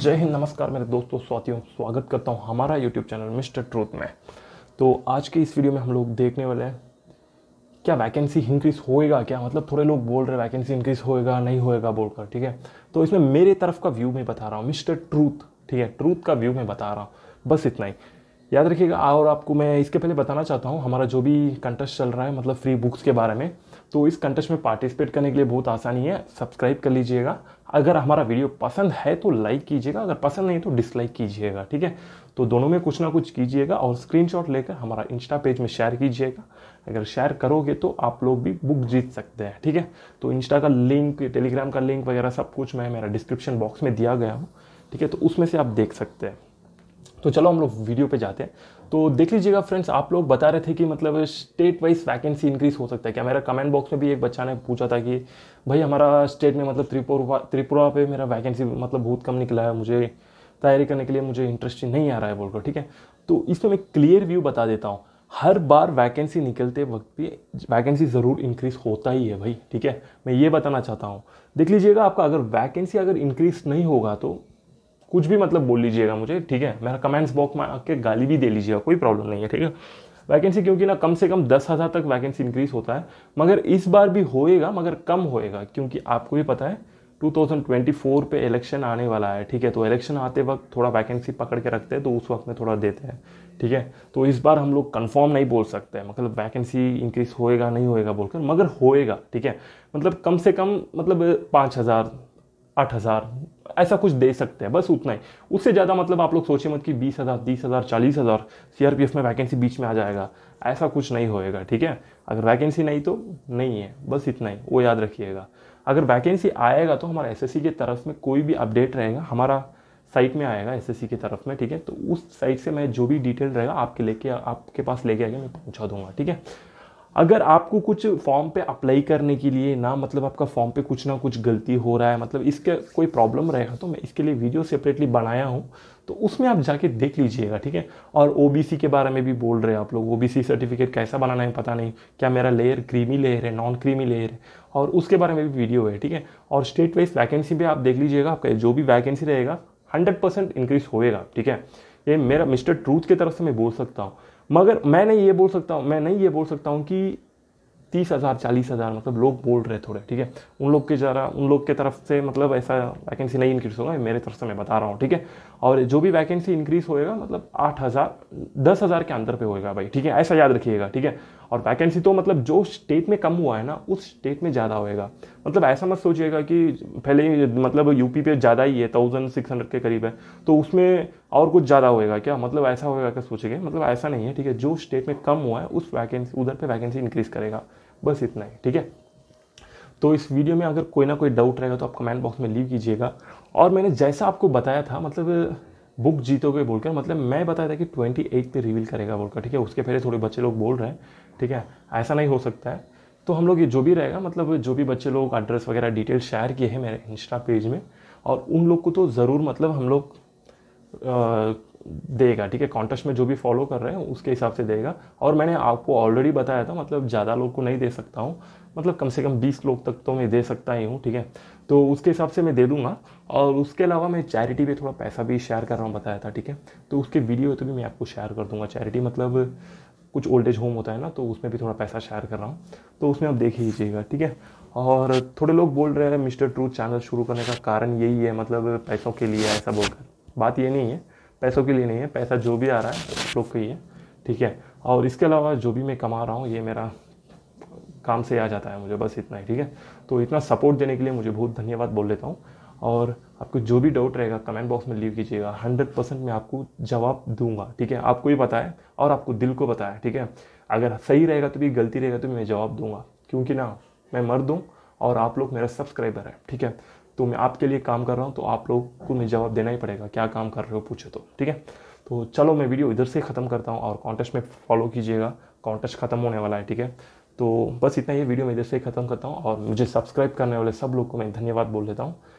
जय हिंद नमस्कार मेरे दोस्तों स्वातियों स्वागत करता हूँ हमारा यूट्यूब चैनल मिस्टर ट्रूथ में तो आज के इस वीडियो में हम लोग देखने वाले हैं क्या वैकेंसी इंक्रीज़ होएगा क्या मतलब थोड़े लोग बोल रहे हैं वैकेंसी इंक्रीज़ होएगा नहीं होएगा बोलकर ठीक है तो इसमें मेरे तरफ का व्यू मैं बता रहा हूँ मिस्टर ट्रूथ ठीक है ट्रूथ का व्यू मैं बता रहा हूँ बस इतना ही याद रखिएगा और आपको मैं इसके पहले बताना चाहता हूँ हमारा जो भी कंटेस्ट चल रहा है मतलब फ्री बुक्स के बारे में तो इस कंटेस्ट में पार्टिसिपेट करने के लिए बहुत आसानी है सब्सक्राइब कर लीजिएगा अगर हमारा वीडियो पसंद है तो लाइक कीजिएगा अगर पसंद नहीं तो डिसलाइक कीजिएगा ठीक है तो दोनों में कुछ ना कुछ कीजिएगा और स्क्रीनशॉट लेकर हमारा इंस्टा पेज में शेयर कीजिएगा अगर शेयर करोगे तो आप लोग भी बुक जीत सकते हैं ठीक है तो इंस्टा का लिंक टेलीग्राम का लिंक वगैरह सब कुछ मैं मेरा डिस्क्रिप्शन बॉक्स में दिया गया हूँ ठीक है तो उसमें से आप देख सकते हैं तो चलो हम लोग वीडियो पे जाते हैं तो देख लीजिएगा फ्रेंड्स आप लोग बता रहे थे कि मतलब स्टेट वाइज वैकेंसी इंक्रीज हो सकता है क्या मेरा कमेंट बॉक्स में भी एक बच्चा ने पूछा था कि भाई हमारा स्टेट में मतलब त्रिपुरा त्रिपुरा पे मेरा वैकेंसी मतलब बहुत कम निकला है मुझे तैयारी करने के लिए मुझे इंटरेस्ट नहीं आ रहा है बोलकर ठीक है तो इस पर मैं क्लियर व्यू बता देता हूँ हर बार वैकेंसी निकलते वक्त भी वैकेंसी ज़रूर इंक्रीज़ होता ही है भाई ठीक है मैं ये बताना चाहता हूँ देख लीजिएगा आपका अगर वैकेंसी अगर इंक्रीज़ नहीं होगा तो कुछ भी मतलब बोल लीजिएगा मुझे ठीक है मेरा कमेंट्स बॉक्स में आके गाली भी दे लीजिएगा कोई प्रॉब्लम नहीं है ठीक है वैकेंसी क्योंकि ना कम से कम दस हज़ार तक वैकेंसी इंक्रीज़ होता है मगर इस बार भी होएगा मगर कम होएगा क्योंकि आपको भी पता है 2024 पे इलेक्शन आने वाला है ठीक है तो इलेक्शन आते वक्त थोड़ा वैकेंसी पकड़ के रखते हैं तो उस वक्त में थोड़ा देते हैं ठीक है तो इस बार हम लोग कंफर्म नहीं बोल सकते मतलब वैकेंसी इंक्रीज होएगा नहीं होएगा बोलकर मगर होएगा ठीक है मतलब कम से कम मतलब पाँच हज़ार आठ हज़ार ऐसा कुछ दे सकते हैं बस उतना ही उससे ज़्यादा मतलब आप लोग सोचे मत कि बीस हज़ार तीस हज़ार चालीस हज़ार सी आर पी एफ में वैकेंसी बीच में आ जाएगा ऐसा कुछ नहीं होएगा ठीक है अगर वैकेंसी नहीं तो नहीं है बस इतना ही वो याद रखिएगा अगर वैकेंसी आएगा तो हमारा एस एस सी की तरफ में कोई भी अपडेट रहेगा हमारा साइट में आएगा एस एस सी की तरफ में ठीक है तो उस साइट से मैं जो भी डिटेल रहेगा आपके लेके आपके पास लेके आएगा मैं पहुँचा दूँगा ठीक है अगर आपको कुछ फॉर्म पे अप्लाई करने के लिए ना मतलब आपका फॉर्म पे कुछ ना कुछ गलती हो रहा है मतलब इसका कोई प्रॉब्लम रहेगा तो मैं इसके लिए वीडियो सेपरेटली बनाया हूँ तो उसमें आप जाके देख लीजिएगा ठीक है और ओ के बारे में भी बोल रहे हैं आप लोग ओ सर्टिफिकेट कैसा बनाना है पता नहीं क्या मेरा लेयर क्रीमी लेयर है नॉन क्रीमी लेयर है और उसके बारे में भी वीडियो है ठीक है और स्टेट वाइज वैकेंसी भी आप देख लीजिएगा आपका जो भी वैकेंसी रहेगा हंड्रेड परसेंट इंक्रीज होएगा ठीक है ये मेरा मिस्टर ट्रूथ की तरफ से मैं बोल सकता हूँ मगर मैं नहीं ये बोल सकता हूँ मैं नहीं ये बोल सकता हूँ कि तीस हज़ार चालीस हज़ार मतलब लोग बोल रहे थोड़े ठीक है उन लोग के जरा उन लोग के तरफ से मतलब ऐसा वैकेंसी नहीं इंक्रीज़ होगा मेरे तरफ से मैं बता रहा हूँ ठीक है और जो भी वैकेंसी इंक्रीज़ होएगा मतलब आठ हज़ार दस हज़ार के अंदर पे होएगा भाई ठीक है ऐसा याद रखिएगा ठीक है और वैकेंसी तो मतलब जो स्टेट में कम हुआ है ना उस स्टेट में ज़्यादा होएगा मतलब ऐसा मत सोचिएगा कि पहले मतलब यूपी पे ज़्यादा ही है थाउजेंड सिक्स हंड्रेड के करीब है तो उसमें और कुछ ज़्यादा होएगा क्या मतलब ऐसा होएगा क्या सोचेंगे मतलब ऐसा नहीं है ठीक है जो स्टेट में कम हुआ है उस वैकेंसी उधर पे वैकेंसी इंक्रीज करेगा बस इतना ही ठीक है तो इस वीडियो में अगर कोई ना कोई डाउट रहेगा तो आप कमेंट बॉक्स में लीव कीजिएगा और मैंने जैसा आपको बताया था मतलब बुक जीतोगे बोलकर मतलब मैं बताया था कि ट्वेंटी एट पे रिवील करेगा बोलकर ठीक है उसके पहले थोड़े बच्चे लोग बोल रहे हैं ठीक है ऐसा नहीं हो सकता है तो हम लोग ये जो भी रहेगा मतलब जो भी बच्चे लोग एड्रेस वगैरह डिटेल शेयर किए हैं मेरे इंस्टा पेज में और उन लोग को तो ज़रूर मतलब हम लोग देगा ठीक है कॉन्टेस्ट में जो भी फॉलो कर रहे हैं उसके हिसाब से देगा और मैंने आपको ऑलरेडी बताया था मतलब ज़्यादा लोग को नहीं दे सकता हूँ मतलब कम से कम 20 लोग तक तो मैं दे सकता ही हूँ ठीक है तो उसके हिसाब से मैं दे दूंगा और उसके अलावा मैं चैरिटी पे थोड़ा पैसा भी शेयर कर रहा हूँ बताया था ठीक है तो उसके वीडियो तो भी मैं आपको शेयर कर दूंगा चैरिटी मतलब कुछ ओल्ड एज होम होता है ना तो उसमें भी थोड़ा पैसा शेयर कर रहा हूँ तो उसमें आप देख लीजिएगा ठीक है और थोड़े लोग बोल रहे हैं मिस्टर ट्रूथ चैनल शुरू करने का कारण यही है मतलब पैसों के लिए ऐसा बोलकर बात ये नहीं है पैसों के लिए नहीं है पैसा जो भी आ रहा है लोग के ही है ठीक है और इसके अलावा जो भी मैं कमा रहा हूँ ये मेरा काम से आ जाता है मुझे बस इतना ही ठीक है तो इतना सपोर्ट देने के लिए मुझे बहुत धन्यवाद बोल लेता हूँ और आपको जो भी डाउट रहेगा कमेंट बॉक्स में लीव कीजिएगा हंड्रेड परसेंट मैं आपको जवाब दूंगा ठीक है आपको ही पता है और आपको दिल को पता है ठीक है अगर सही रहेगा तो भी गलती रहेगा तो भी मैं जवाब दूंगा क्योंकि ना मैं मर दूँ और आप लोग मेरा सब्सक्राइबर है ठीक है तो मैं आपके लिए काम कर रहा हूँ तो आप लोग को मैं जवाब देना ही पड़ेगा क्या काम कर रहे हो पूछे तो ठीक है तो चलो मैं वीडियो इधर से ख़त्म करता हूँ और कॉन्टेस्ट में फॉलो कीजिएगा कॉन्टेस्ट ख़त्म होने वाला है ठीक है तो बस इतना ही वीडियो मैं इधर से ख़त्म करता हूँ और मुझे सब्सक्राइब करने वाले सब लोग को मैं धन्यवाद बोल देता हूँ